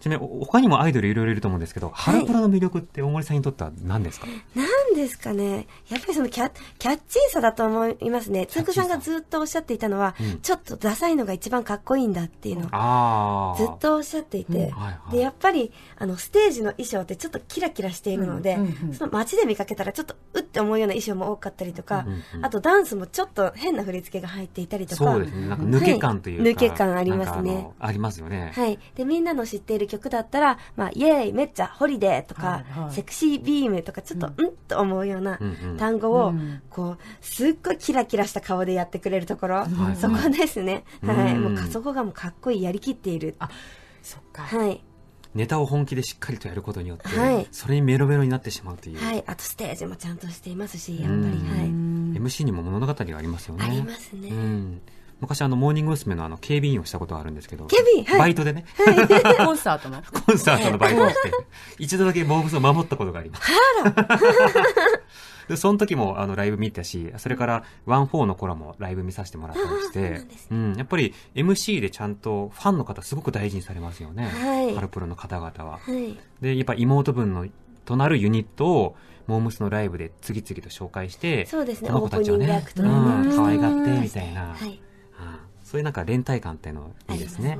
ちなみに他にもアイドルいろいろいると思うんですけど、ハロプロの魅力って大森さんにとっては何ですか、何ですかねやっぱりそのキャキャッチーさだと思いますね。つんくさんがずっとおっしゃっていたのは、うん、ちょっとダサいのが一番かっこいいんだっていうのをずっとおっしゃっていて、うんはいはい、で、やっぱりあのステージの衣装ってちょっとキラキラしているので、うんうんうん、その街で見かけたらちょっとうって思うような衣装も多かったりとか、うんうん、あとダンスもちょっと変な振り付けが入っていたりとか。そうですね。なんか抜け感というか。はい、抜け感ありますね。ありますよね。はい。で、みんなの知っている曲だったら、まあ、イエーイ、めっちゃ、ホリデーとか、はいはい、セクシービームとか、ちょっと、うん、んと思うような単語を、こう、すっごいキラキラした顔でやってくれるところ、はい、そこですね。はい。もう、そこがもうかっこいい、やりきっている。あ、そっか。はい。ネタを本気でしっかりとやることによって、はい、それにメロメロになってしまうという。はい、あとステージもちゃんとしていますし、やっぱり、はい。MC にも物語がありますよね。ありますね。うん昔あの、モーニング娘。のあの、警備員をしたことがあるんですけど、警備員、はい、バイトでね、はい、コンサートの コンサートのバイトをして、一度だけモー娘。を守ったことがあります。で、その時もあのライブ見たし、それからワンフォーの頃もライブ見させてもらったりして、うんね、うん、やっぱり MC でちゃんとファンの方すごく大事にされますよね。はい。ハルプロの方々は。はい。で、やっぱ妹分のとなるユニットを、モームスのライブで次々と紹介して、そうですね、この子たちをね、ねうん、可愛がって、みたいな。はいそういうなんか連帯感っていうのはいいですね。